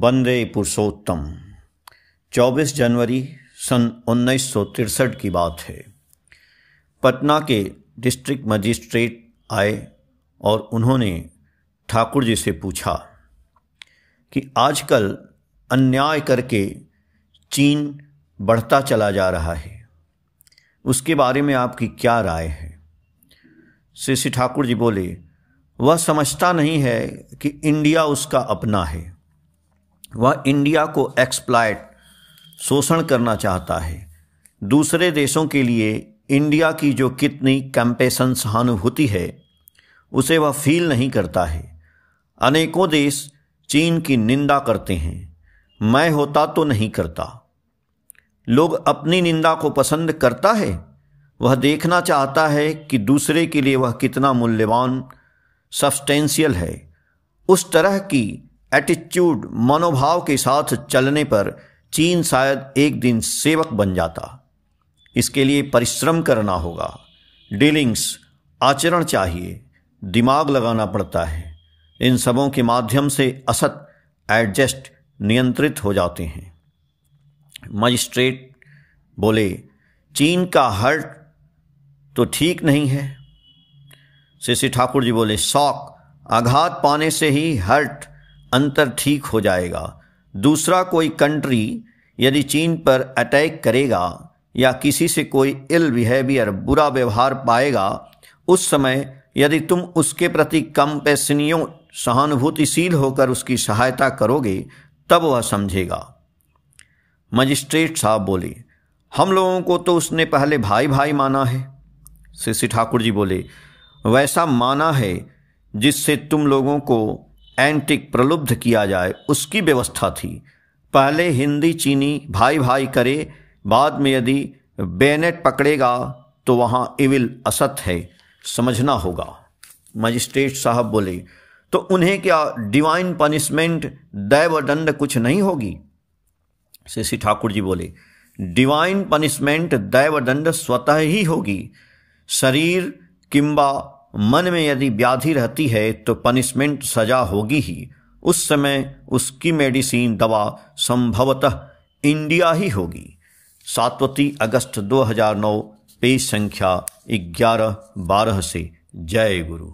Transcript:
बंदे पुरुषोत्तम 24 जनवरी सन उन्नीस की बात है पटना के डिस्ट्रिक्ट मजिस्ट्रेट आए और उन्होंने ठाकुर जी से पूछा कि आजकल अन्याय करके चीन बढ़ता चला जा रहा है उसके बारे में आपकी क्या राय है श्री श्री ठाकुर जी बोले वह समझता नहीं है कि इंडिया उसका अपना है वह इंडिया को एक्सप्लाइट शोषण करना चाहता है दूसरे देशों के लिए इंडिया की जो कितनी कैंपेशन सहानुभूति है उसे वह फील नहीं करता है अनेकों देश चीन की निंदा करते हैं मैं होता तो नहीं करता लोग अपनी निंदा को पसंद करता है वह देखना चाहता है कि दूसरे के लिए वह कितना मूल्यवान सब्सटेंशियल है उस तरह की एटीट्यूड मनोभाव के साथ चलने पर चीन शायद एक दिन सेवक बन जाता इसके लिए परिश्रम करना होगा डीलिंग्स आचरण चाहिए दिमाग लगाना पड़ता है इन सबों के माध्यम से असत एडजस्ट नियंत्रित हो जाते हैं मजिस्ट्रेट बोले चीन का हर्ट तो ठीक नहीं है श्री ठाकुर जी बोले शौक आघात पाने से ही हर्ट अंतर ठीक हो जाएगा दूसरा कोई कंट्री यदि चीन पर अटैक करेगा या किसी से कोई इल बिहेवियर बुरा व्यवहार पाएगा उस समय यदि तुम उसके प्रति कम पैसनियों सहानुभूतिशील होकर उसकी सहायता करोगे तब वह समझेगा मजिस्ट्रेट साहब बोले हम लोगों को तो उसने पहले भाई भाई माना है श्री ठाकुर जी बोले वैसा माना है जिससे तुम लोगों को एंटिक प्रलुब्ध किया जाए उसकी व्यवस्था थी पहले हिंदी चीनी भाई भाई करे बाद में यदि बेनेट पकड़ेगा तो वहाँ इविल असत है समझना होगा मजिस्ट्रेट साहब बोले तो उन्हें क्या डिवाइन पनिशमेंट दैव दंड कुछ नहीं होगी शशि ठाकुर जी बोले डिवाइन पनिशमेंट दैव दंड स्वतः ही होगी शरीर किंबा मन में यदि व्याधि रहती है तो पनिशमेंट सजा होगी ही उस समय उसकी मेडिसिन दवा संभवतः इंडिया ही होगी सातवती अगस्त 2009 पेज संख्या ग्यारह बारह से जय गुरु